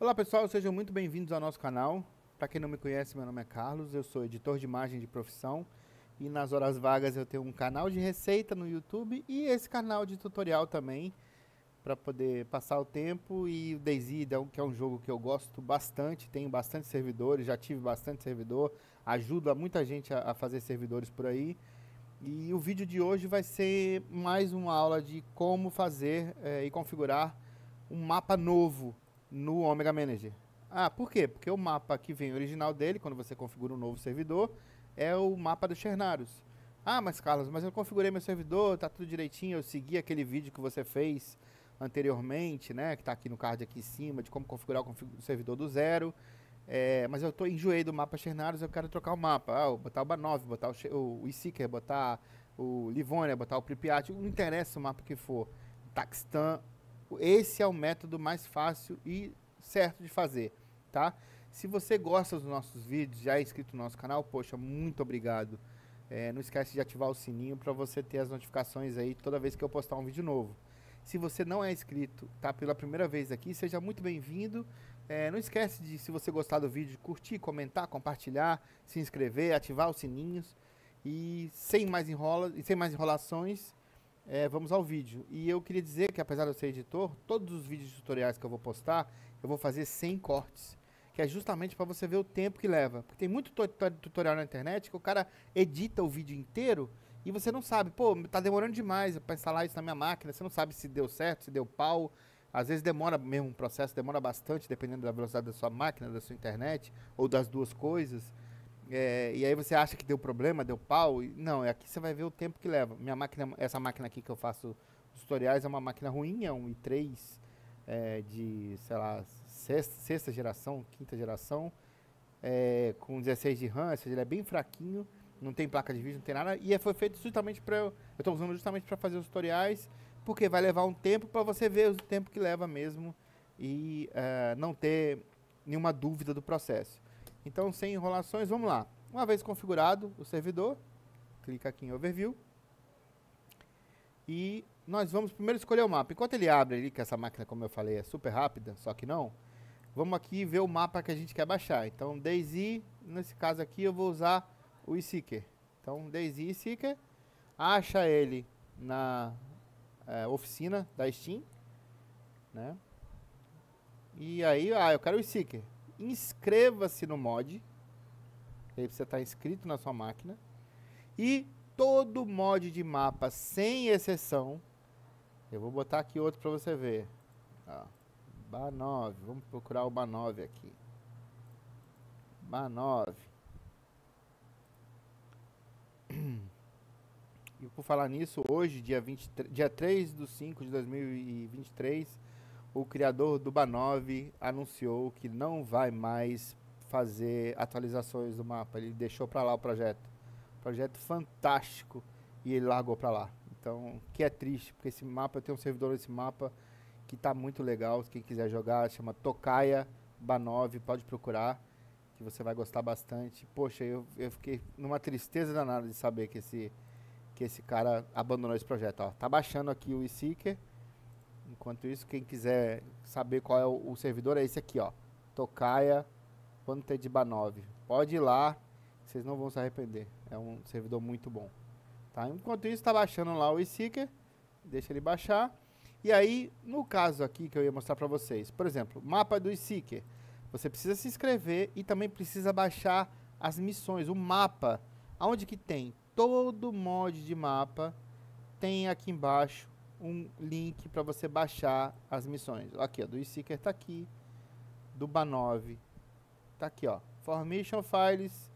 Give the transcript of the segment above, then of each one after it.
Olá pessoal, sejam muito bem-vindos ao nosso canal. Para quem não me conhece, meu nome é Carlos, eu sou editor de imagem de profissão e nas horas vagas eu tenho um canal de receita no YouTube e esse canal de tutorial também para poder passar o tempo e o DayZ, é que é um jogo que eu gosto bastante, tenho bastante servidores, já tive bastante servidor, ajuda muita gente a, fazer servidores por aí. E o vídeo de hoje vai ser mais uma aula de como fazer eh, e configurar um mapa novo no Omega Manager. Ah, por quê? Porque o mapa que vem original dele, quando você configura um novo servidor, é o mapa dos Chernarus. Ah, mas Carlos, mas eu configurei meu servidor, tá tudo direitinho, eu segui aquele vídeo que você fez anteriormente, né, que está aqui no card aqui em cima, de como configurar o servidor do zero. É, mas eu tô enjoei do mapa Chernarus, eu quero trocar o mapa. Ah, botar o Banov, botar o, o botar o Livonia, botar o Pripyat, não interessa o mapa que for. Taxistan, esse é o método mais fácil e certo de fazer, tá? Se você gosta dos nossos vídeos, já é inscrito no nosso canal, poxa, muito obrigado. É, não esquece de ativar o sininho para você ter as notificações aí toda vez que eu postar um vídeo novo. Se você não é inscrito, tá pela primeira vez aqui, seja muito bem-vindo. É, não esquece de, se você gostar do vídeo, curtir, comentar, compartilhar, se inscrever, ativar os sininhos. E sem mais, enrola, sem mais enrolações, é, vamos ao vídeo. E eu queria dizer que, apesar de eu ser editor, todos os vídeos tutoriais que eu vou postar, eu vou fazer sem cortes. Que é justamente para você ver o tempo que leva. Porque tem muito tutorial na internet que o cara edita o vídeo inteiro e você não sabe, pô, tá demorando demais para instalar isso na minha máquina, você não sabe se deu certo, se deu pau. Às vezes demora mesmo um processo, demora bastante, dependendo da velocidade da sua máquina, da sua internet, ou das duas coisas. É, e aí você acha que deu problema, deu pau. Não, é aqui você vai ver o tempo que leva. Minha máquina, essa máquina aqui que eu faço tutoriais é uma máquina ruim, é um i3 é, de, sei lá, sexta, sexta geração, quinta geração, é, com 16 de RAM, ou seja, ele é bem fraquinho, não tem placa de vídeo, não tem nada, e é, foi feito justamente para eu eu estou usando justamente para fazer os tutoriais, porque vai levar um tempo para você ver o tempo que leva mesmo e é, não ter nenhuma dúvida do processo. Então, sem enrolações, vamos lá. Uma vez configurado o servidor, clica aqui em Overview. E nós vamos primeiro escolher o mapa. Enquanto ele abre ali, que essa máquina, como eu falei, é super rápida, só que não. Vamos aqui ver o mapa que a gente quer baixar. Então, Daisy, nesse caso aqui, eu vou usar o eSeeker. Então, Daisy eSeeker, acha ele na é, oficina da Steam, né? E aí, ah, eu quero o eSeeker inscreva-se no mod. Aí você está inscrito na sua máquina. E todo mod de mapa, sem exceção. Eu vou botar aqui outro para você ver. Ó, Ba9. Vamos procurar o Ba9 aqui. Ba9. E por falar nisso, hoje, dia, 23, dia 3 do 5 de 2023, o criador do Banov anunciou que não vai mais fazer atualizações do mapa. Ele deixou para lá o projeto. Projeto fantástico e ele largou para lá. Então, que é triste, porque esse mapa, tem um servidor nesse mapa que está muito legal. Quem quiser jogar, chama Tokaia Banov, pode procurar, que você vai gostar bastante. Poxa, eu, eu fiquei numa tristeza danada de saber que esse, que esse cara abandonou esse projeto. Ó, tá baixando aqui o seeker. Enquanto isso, quem quiser saber qual é o, o servidor é esse aqui, ó. Tocaia Pantediba 9. Pode ir lá, vocês não vão se arrepender. É um servidor muito bom. Tá? Enquanto isso, está baixando lá o e-seeker. Deixa ele baixar. E aí, no caso aqui que eu ia mostrar para vocês, por exemplo, mapa do e-seeker. Você precisa se inscrever e também precisa baixar as missões, o mapa. Onde que tem todo mod de mapa, tem aqui embaixo um link para você baixar as missões. Aqui, ó, do Seeker tá aqui, do Banov tá aqui, ó. Formation Files,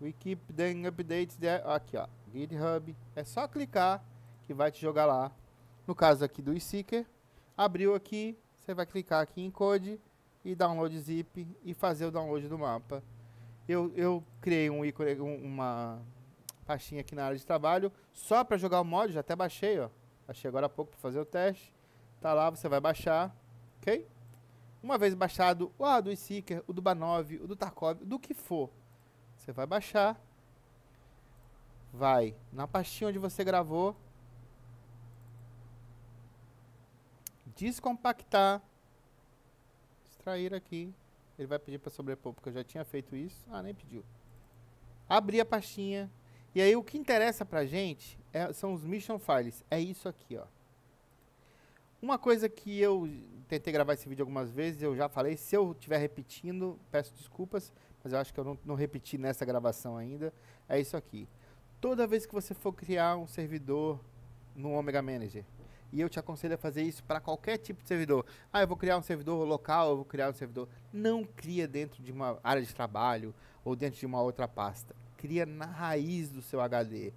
we keep them updates there. Aqui, ó, GitHub. É só clicar que vai te jogar lá. No caso aqui do Seeker, abriu aqui, você vai clicar aqui em Code e Download Zip e fazer o download do mapa. Eu, eu criei um ícone, uma pastinha aqui na área de trabalho só para jogar o mod, já até baixei, ó. Achei agora há pouco para fazer o teste. Tá lá, você vai baixar, ok? Uma vez baixado o ah, do Seeker, o do Banov, o do Tarkov, do que for, você vai baixar, vai na pastinha onde você gravou, descompactar, extrair aqui, ele vai pedir para sobrepor, porque eu já tinha feito isso, ah, nem pediu. Abrir a pastinha, e aí o que interessa pra gente é, são os mission files. É isso aqui, ó. Uma coisa que eu tentei gravar esse vídeo algumas vezes, eu já falei, se eu estiver repetindo, peço desculpas, mas eu acho que eu não, não repeti nessa gravação ainda, é isso aqui. Toda vez que você for criar um servidor no Omega Manager, e eu te aconselho a fazer isso para qualquer tipo de servidor. Ah, eu vou criar um servidor local, eu vou criar um servidor. Não cria dentro de uma área de trabalho ou dentro de uma outra pasta. Cria na raiz do seu HD.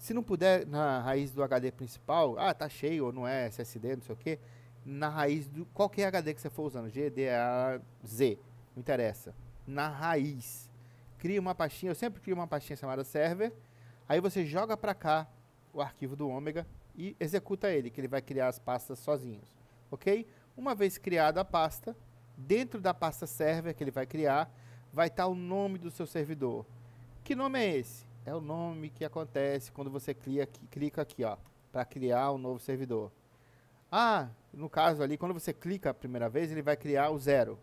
Se não puder na raiz do HD principal, ah, tá cheio ou não é SSD, não sei o que, na raiz do qualquer HD que você for usando, GDAZ, Z, não interessa. Na raiz, cria uma pastinha, eu sempre crio uma pastinha chamada server, aí você joga para cá o arquivo do Omega e executa ele, que ele vai criar as pastas sozinhos, ok? Uma vez criada a pasta, dentro da pasta server que ele vai criar, vai estar tá o nome do seu servidor. Que nome é esse? É o nome que acontece quando você clica aqui, clica aqui ó, para criar um novo servidor. Ah, no caso ali, quando você clica a primeira vez, ele vai criar o zero.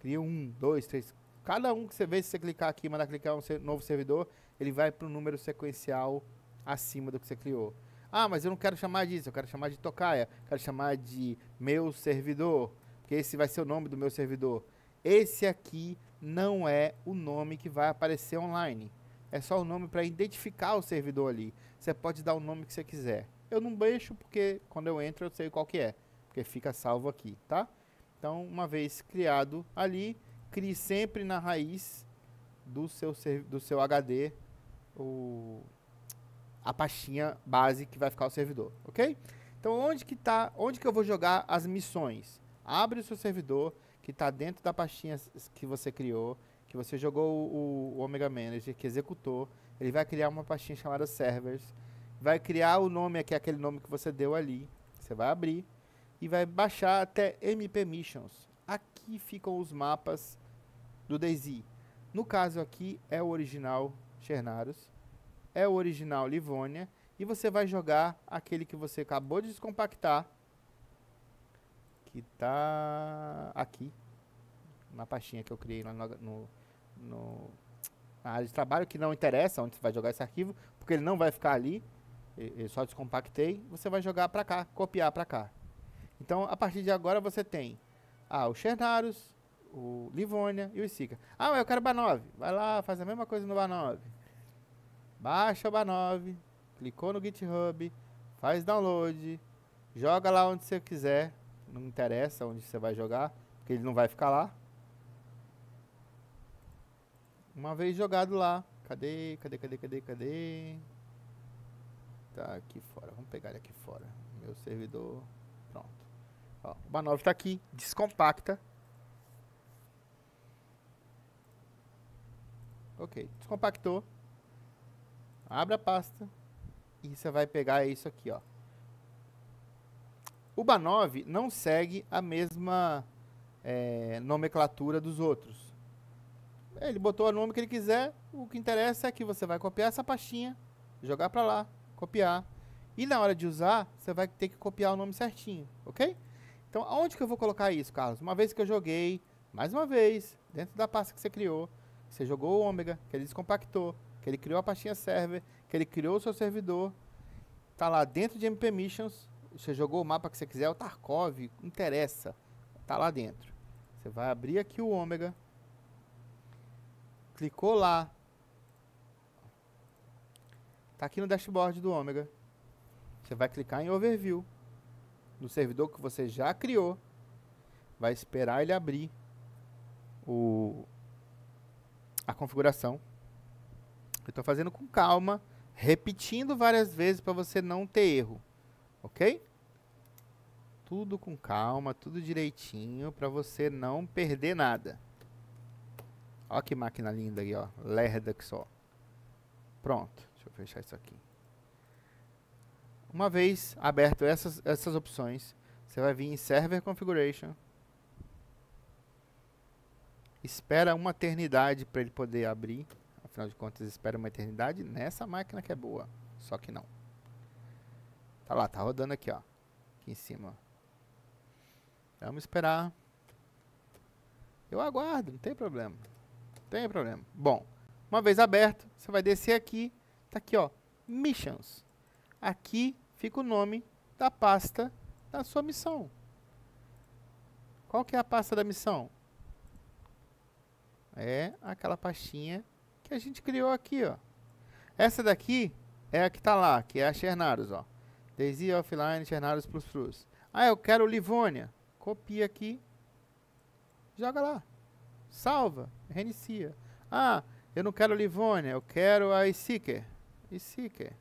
Cria um, dois, três. Cada um que você vê, se você clicar aqui e mandar clicar um novo servidor, ele vai para o número sequencial acima do que você criou. Ah, mas eu não quero chamar disso, eu quero chamar de tocaia, quero chamar de meu servidor, porque esse vai ser o nome do meu servidor. Esse aqui não é o nome que vai aparecer online. É só o um nome para identificar o servidor ali. Você pode dar o nome que você quiser. Eu não deixo porque quando eu entro eu sei qual que é, porque fica salvo aqui, tá? Então, uma vez criado ali, crie sempre na raiz do seu do seu HD o a pastinha base que vai ficar o servidor, ok? Então, onde que tá, onde que eu vou jogar as missões? Abre o seu servidor que está dentro da pastinha que você criou que você jogou o, o Omega Manager, que executou, ele vai criar uma pastinha chamada servers, vai criar o nome, que é aquele nome que você deu ali, você vai abrir e vai baixar até MP Missions. Aqui ficam os mapas do DayZ. No caso aqui é o original Chernarus é o original Livonia e você vai jogar aquele que você acabou de descompactar, que tá aqui na pastinha que eu criei lá no, no no, na área de trabalho, que não interessa onde você vai jogar esse arquivo, porque ele não vai ficar ali, eu só descompactei, você vai jogar para cá, copiar para cá. Então, a partir de agora, você tem ah, o Chernaros, o Livônia e o Sica. Ah, mas eu quero o Banov. Vai lá, faz a mesma coisa no Banov. Baixa o Banov, clicou no GitHub, faz download, joga lá onde você quiser, não interessa onde você vai jogar, porque ele não vai ficar lá. Uma vez jogado lá. Cadê, cadê, cadê, cadê, cadê? Tá aqui fora. Vamos pegar ele aqui fora. Meu servidor. Pronto. Ó, o Banov tá aqui. Descompacta. Ok. Descompactou. Abre a pasta. E você vai pegar isso aqui, ó. O Banov não segue a mesma é, nomenclatura dos outros. Ele botou o nome que ele quiser. O que interessa é que você vai copiar essa pastinha, jogar para lá, copiar. E na hora de usar, você vai ter que copiar o nome certinho, ok? Então, aonde que eu vou colocar isso, Carlos? Uma vez que eu joguei, mais uma vez, dentro da pasta que você criou, você jogou o ômega, que ele descompactou, que ele criou a pastinha server, que ele criou o seu servidor, tá lá dentro de MP Missions, você jogou o mapa que você quiser, o Tarkov, interessa, tá lá dentro. Você vai abrir aqui o ômega, Clicou lá. Está aqui no dashboard do Ômega. Você vai clicar em Overview. No servidor que você já criou. Vai esperar ele abrir o, a configuração. Eu estou fazendo com calma, repetindo várias vezes para você não ter erro. Ok? Tudo com calma, tudo direitinho para você não perder nada. Olha que máquina linda aí, ó. Lerda que só. Pronto. Deixa eu fechar isso aqui. Uma vez aberto essas, essas opções, você vai vir em Server Configuration. Espera uma eternidade para ele poder abrir. Afinal de contas, espera uma eternidade nessa máquina que é boa. Só que não. Tá lá, tá rodando aqui, ó. Aqui em cima. Vamos esperar. Eu aguardo, não tem problema. Tem problema. Bom, uma vez aberto, você vai descer aqui, tá aqui, ó, missions. Aqui fica o nome da pasta da sua missão. Qual que é a pasta da missão? É aquela pastinha que a gente criou aqui, ó. Essa daqui é a que tá lá, que é a Chernarus ó. Daisy Offline, Chernarus Plus Plus. Ah, eu quero Livônia. Copia aqui. Joga lá. Salva, reinicia. Ah, eu não quero Livônia, eu quero a Isiker. Isiker.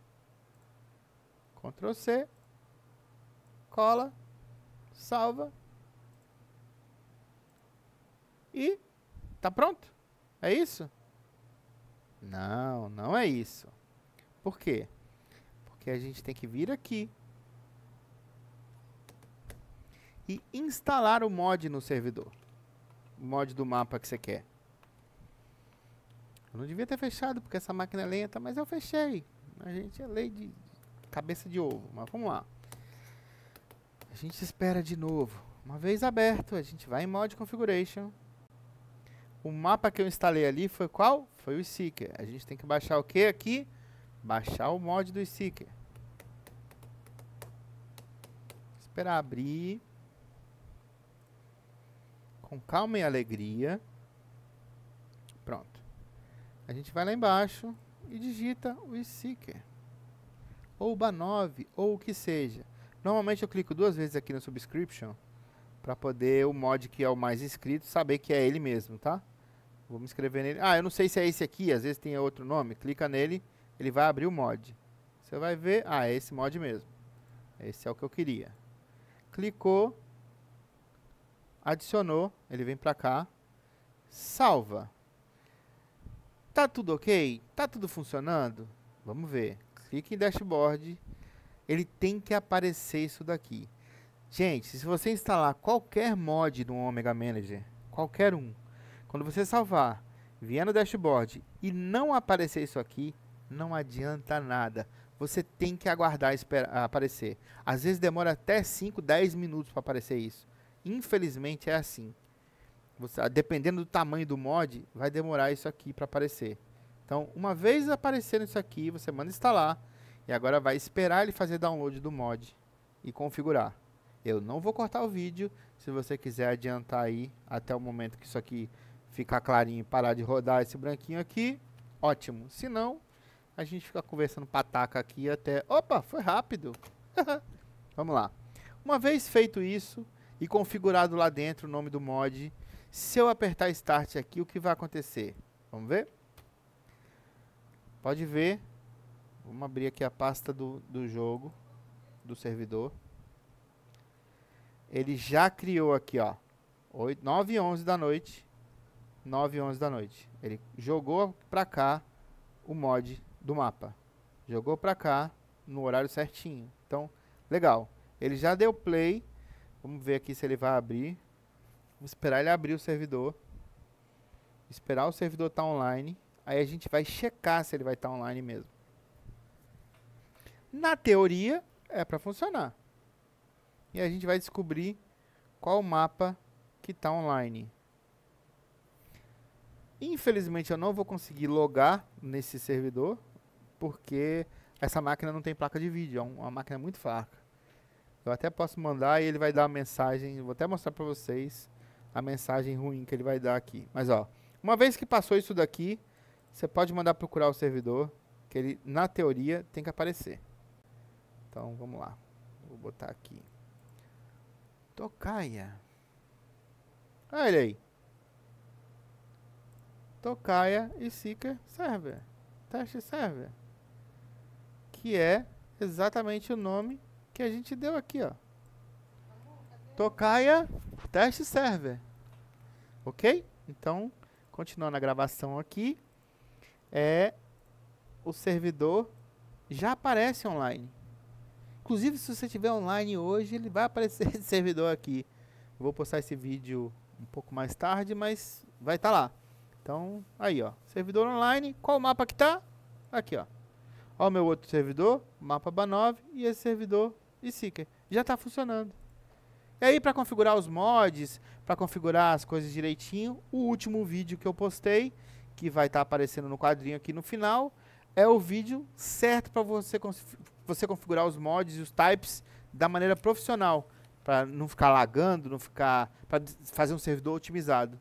Ctrl C. Cola. Salva. E tá pronto? É isso? Não, não é isso. Por quê? Porque a gente tem que vir aqui e instalar o mod no servidor mod do mapa que você quer. Eu não devia ter fechado, porque essa máquina é lenta, mas eu fechei. A gente é lei de cabeça de ovo, mas vamos lá. A gente espera de novo. Uma vez aberto, a gente vai em Mod Configuration. O mapa que eu instalei ali foi qual? Foi o Seeker. A gente tem que baixar o que aqui? Baixar o mod do Seeker. Esperar abrir com calma e alegria. Pronto. A gente vai lá embaixo e digita o seeker. Ou o BA9, ou o que seja. Normalmente eu clico duas vezes aqui no subscription para poder o mod que é o mais inscrito saber que é ele mesmo, tá? Vou me inscrever nele. Ah, eu não sei se é esse aqui, às vezes tem outro nome. Clica nele, ele vai abrir o mod. Você vai ver, ah, é esse mod mesmo. Esse é o que eu queria. Clicou, adicionou, ele vem para cá, salva. Tá tudo ok? Tá tudo funcionando? Vamos ver. Clique em dashboard. Ele tem que aparecer isso daqui. Gente, se você instalar qualquer mod do Omega Manager, qualquer um, quando você salvar, vier no dashboard e não aparecer isso aqui, não adianta nada. Você tem que aguardar esperar, aparecer. Às vezes demora até 5, 10 minutos para aparecer isso. Infelizmente é assim. Você, ah, dependendo do tamanho do mod, vai demorar isso aqui para aparecer. Então, uma vez aparecendo isso aqui, você manda instalar e agora vai esperar ele fazer download do mod e configurar. Eu não vou cortar o vídeo, se você quiser adiantar aí até o momento que isso aqui ficar clarinho e parar de rodar esse branquinho aqui, ótimo. Se não, a gente fica conversando pataca aqui até... Opa, foi rápido! Vamos lá. Uma vez feito isso, e configurado lá dentro o nome do mod. Se eu apertar Start aqui, o que vai acontecer? Vamos ver? Pode ver. Vamos abrir aqui a pasta do, do jogo, do servidor. Ele já criou aqui, ó. 9 e 11 da noite. 9 e 11 da noite. Ele jogou pra cá o mod do mapa. Jogou pra cá no horário certinho. Então, legal. Ele já deu play Vamos ver aqui se ele vai abrir. Vamos esperar ele abrir o servidor. Esperar o servidor estar tá online. Aí a gente vai checar se ele vai estar tá online mesmo. Na teoria, é para funcionar. E a gente vai descobrir qual mapa que está online. Infelizmente eu não vou conseguir logar nesse servidor, porque essa máquina não tem placa de vídeo, é uma máquina muito fraca. Eu até posso mandar e ele vai dar a mensagem. Vou até mostrar para vocês a mensagem ruim que ele vai dar aqui. Mas ó, uma vez que passou isso daqui, você pode mandar procurar o servidor, que ele na teoria tem que aparecer. Então vamos lá. Vou botar aqui. Tocaia. Ah, olha aí. Tocaia e Seeker Server. Teste Server. Que é exatamente o nome que a gente deu aqui, ó. Tocaia teste server. Ok? Então, continuando a gravação aqui, é o servidor já aparece online. Inclusive, se você estiver online hoje, ele vai aparecer esse servidor aqui. Eu vou postar esse vídeo um pouco mais tarde, mas vai estar tá lá. Então, aí, ó. Servidor online. Qual o mapa que tá? Aqui, ó. Ó o meu outro servidor, mapa Banov e esse servidor de Seeker. Já está funcionando. E aí, para configurar os mods, para configurar as coisas direitinho, o último vídeo que eu postei, que vai estar tá aparecendo no quadrinho aqui no final, é o vídeo certo para você, você configurar os mods e os types da maneira profissional, para não ficar lagando, não ficar para fazer um servidor otimizado.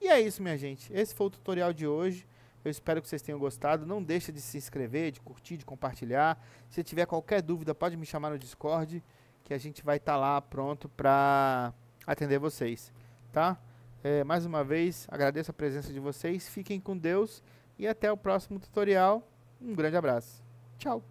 E é isso, minha gente. Esse foi o tutorial de hoje. Eu espero que vocês tenham gostado. Não deixa de se inscrever, de curtir, de compartilhar. Se tiver qualquer dúvida, pode me chamar no Discord, que a gente vai estar tá lá pronto para atender vocês, tá? É, mais uma vez, agradeço a presença de vocês. Fiquem com Deus e até o próximo tutorial. Um grande abraço. Tchau.